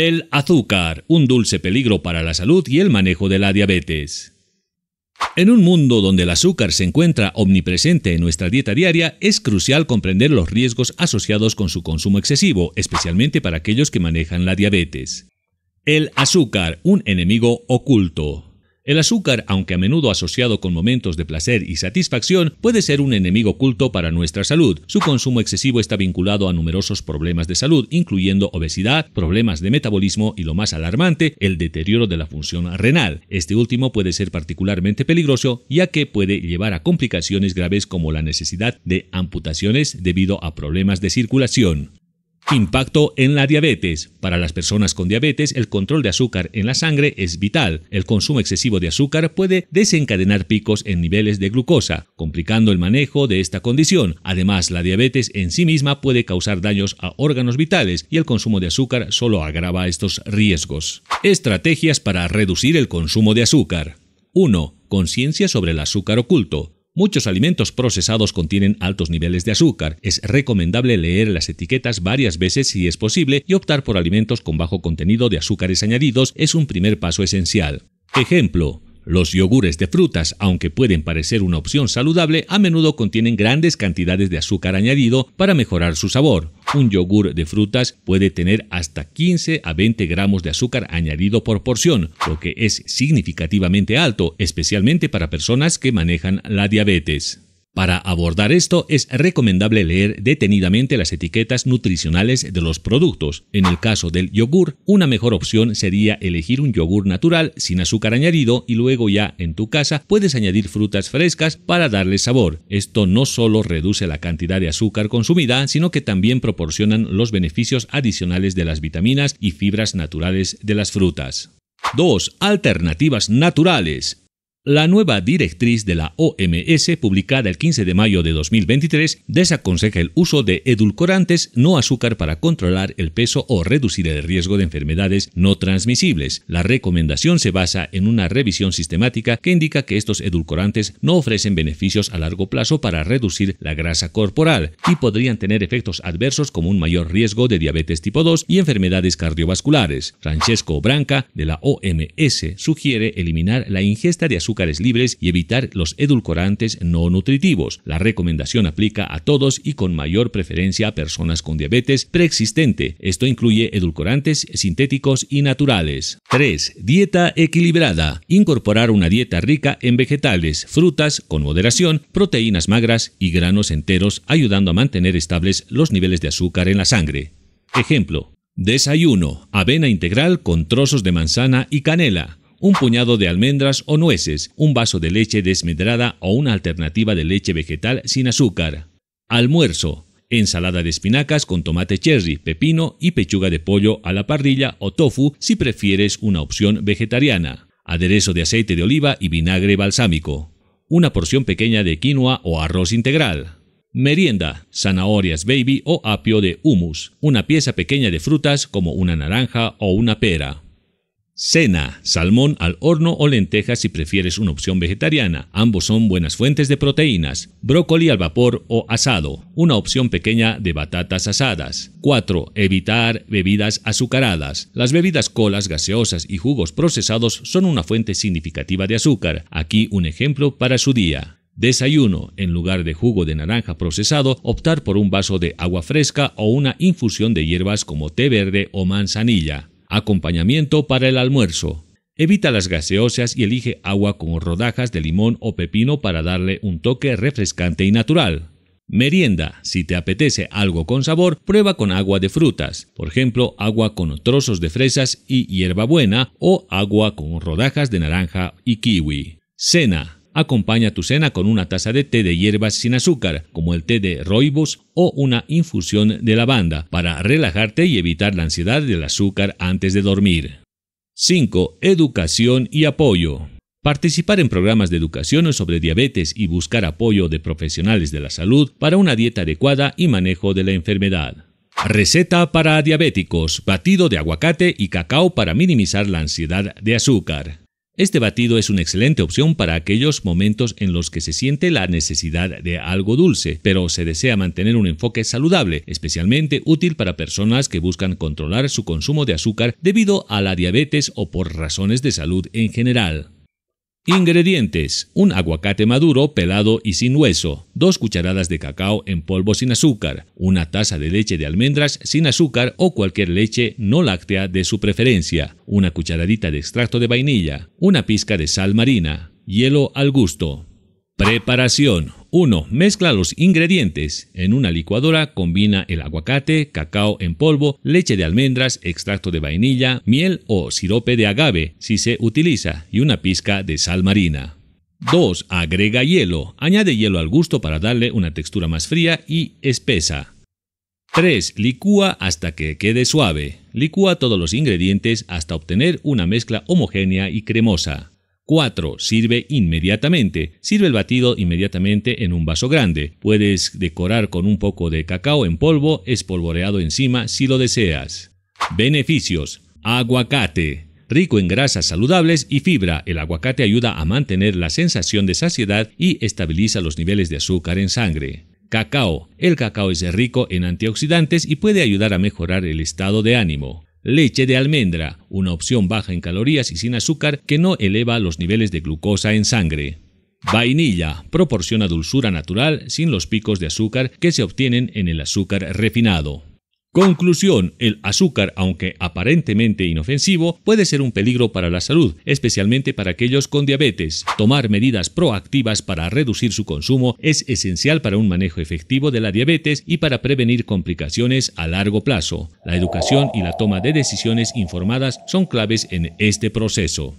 El azúcar, un dulce peligro para la salud y el manejo de la diabetes. En un mundo donde el azúcar se encuentra omnipresente en nuestra dieta diaria, es crucial comprender los riesgos asociados con su consumo excesivo, especialmente para aquellos que manejan la diabetes. El azúcar, un enemigo oculto. El azúcar, aunque a menudo asociado con momentos de placer y satisfacción, puede ser un enemigo oculto para nuestra salud. Su consumo excesivo está vinculado a numerosos problemas de salud, incluyendo obesidad, problemas de metabolismo y lo más alarmante, el deterioro de la función renal. Este último puede ser particularmente peligroso ya que puede llevar a complicaciones graves como la necesidad de amputaciones debido a problemas de circulación. Impacto en la diabetes. Para las personas con diabetes, el control de azúcar en la sangre es vital. El consumo excesivo de azúcar puede desencadenar picos en niveles de glucosa, complicando el manejo de esta condición. Además, la diabetes en sí misma puede causar daños a órganos vitales y el consumo de azúcar solo agrava estos riesgos. Estrategias para reducir el consumo de azúcar. 1. Conciencia sobre el azúcar oculto. Muchos alimentos procesados contienen altos niveles de azúcar. Es recomendable leer las etiquetas varias veces si es posible y optar por alimentos con bajo contenido de azúcares añadidos es un primer paso esencial. Ejemplo, los yogures de frutas, aunque pueden parecer una opción saludable, a menudo contienen grandes cantidades de azúcar añadido para mejorar su sabor. Un yogur de frutas puede tener hasta 15 a 20 gramos de azúcar añadido por porción, lo que es significativamente alto, especialmente para personas que manejan la diabetes. Para abordar esto es recomendable leer detenidamente las etiquetas nutricionales de los productos. En el caso del yogur, una mejor opción sería elegir un yogur natural sin azúcar añadido y luego ya en tu casa puedes añadir frutas frescas para darle sabor. Esto no solo reduce la cantidad de azúcar consumida, sino que también proporcionan los beneficios adicionales de las vitaminas y fibras naturales de las frutas. 2. Alternativas naturales. La nueva directriz de la OMS, publicada el 15 de mayo de 2023, desaconseja el uso de edulcorantes no azúcar para controlar el peso o reducir el riesgo de enfermedades no transmisibles. La recomendación se basa en una revisión sistemática que indica que estos edulcorantes no ofrecen beneficios a largo plazo para reducir la grasa corporal y podrían tener efectos adversos como un mayor riesgo de diabetes tipo 2 y enfermedades cardiovasculares. Francesco Branca de la OMS sugiere eliminar la ingesta de azúcar libres y evitar los edulcorantes no nutritivos. La recomendación aplica a todos y con mayor preferencia a personas con diabetes preexistente. Esto incluye edulcorantes sintéticos y naturales. 3. Dieta equilibrada. Incorporar una dieta rica en vegetales, frutas con moderación, proteínas magras y granos enteros, ayudando a mantener estables los niveles de azúcar en la sangre. Ejemplo. Desayuno. Avena integral con trozos de manzana y canela un puñado de almendras o nueces, un vaso de leche desmedrada o una alternativa de leche vegetal sin azúcar. Almuerzo. Ensalada de espinacas con tomate cherry, pepino y pechuga de pollo a la parrilla o tofu si prefieres una opción vegetariana. Aderezo de aceite de oliva y vinagre balsámico. Una porción pequeña de quinoa o arroz integral. Merienda, zanahorias baby o apio de humus, una pieza pequeña de frutas como una naranja o una pera. Cena, salmón al horno o lentejas si prefieres una opción vegetariana. Ambos son buenas fuentes de proteínas. Brócoli al vapor o asado, una opción pequeña de batatas asadas. 4. Evitar bebidas azucaradas. Las bebidas colas, gaseosas y jugos procesados son una fuente significativa de azúcar. Aquí un ejemplo para su día. Desayuno. En lugar de jugo de naranja procesado, optar por un vaso de agua fresca o una infusión de hierbas como té verde o manzanilla. Acompañamiento para el almuerzo. Evita las gaseosas y elige agua con rodajas de limón o pepino para darle un toque refrescante y natural. Merienda. Si te apetece algo con sabor, prueba con agua de frutas, por ejemplo, agua con trozos de fresas y hierbabuena o agua con rodajas de naranja y kiwi. Cena. Acompaña tu cena con una taza de té de hierbas sin azúcar, como el té de roibos o una infusión de lavanda, para relajarte y evitar la ansiedad del azúcar antes de dormir. 5. Educación y apoyo. Participar en programas de educación sobre diabetes y buscar apoyo de profesionales de la salud para una dieta adecuada y manejo de la enfermedad. Receta para diabéticos, batido de aguacate y cacao para minimizar la ansiedad de azúcar. Este batido es una excelente opción para aquellos momentos en los que se siente la necesidad de algo dulce, pero se desea mantener un enfoque saludable, especialmente útil para personas que buscan controlar su consumo de azúcar debido a la diabetes o por razones de salud en general. Ingredientes: un aguacate maduro pelado y sin hueso, dos cucharadas de cacao en polvo sin azúcar, una taza de leche de almendras sin azúcar o cualquier leche no láctea de su preferencia, una cucharadita de extracto de vainilla, una pizca de sal marina, hielo al gusto. Preparación: 1. Mezcla los ingredientes. En una licuadora combina el aguacate, cacao en polvo, leche de almendras, extracto de vainilla, miel o sirope de agave, si se utiliza, y una pizca de sal marina. 2. Agrega hielo. Añade hielo al gusto para darle una textura más fría y espesa. 3. Licúa hasta que quede suave. Licúa todos los ingredientes hasta obtener una mezcla homogénea y cremosa. 4. Sirve inmediatamente. Sirve el batido inmediatamente en un vaso grande. Puedes decorar con un poco de cacao en polvo espolvoreado encima si lo deseas. Beneficios. Aguacate. Rico en grasas saludables y fibra, el aguacate ayuda a mantener la sensación de saciedad y estabiliza los niveles de azúcar en sangre. Cacao. El cacao es rico en antioxidantes y puede ayudar a mejorar el estado de ánimo. Leche de almendra, una opción baja en calorías y sin azúcar que no eleva los niveles de glucosa en sangre. Vainilla proporciona dulzura natural sin los picos de azúcar que se obtienen en el azúcar refinado. Conclusión, el azúcar, aunque aparentemente inofensivo, puede ser un peligro para la salud, especialmente para aquellos con diabetes. Tomar medidas proactivas para reducir su consumo es esencial para un manejo efectivo de la diabetes y para prevenir complicaciones a largo plazo. La educación y la toma de decisiones informadas son claves en este proceso.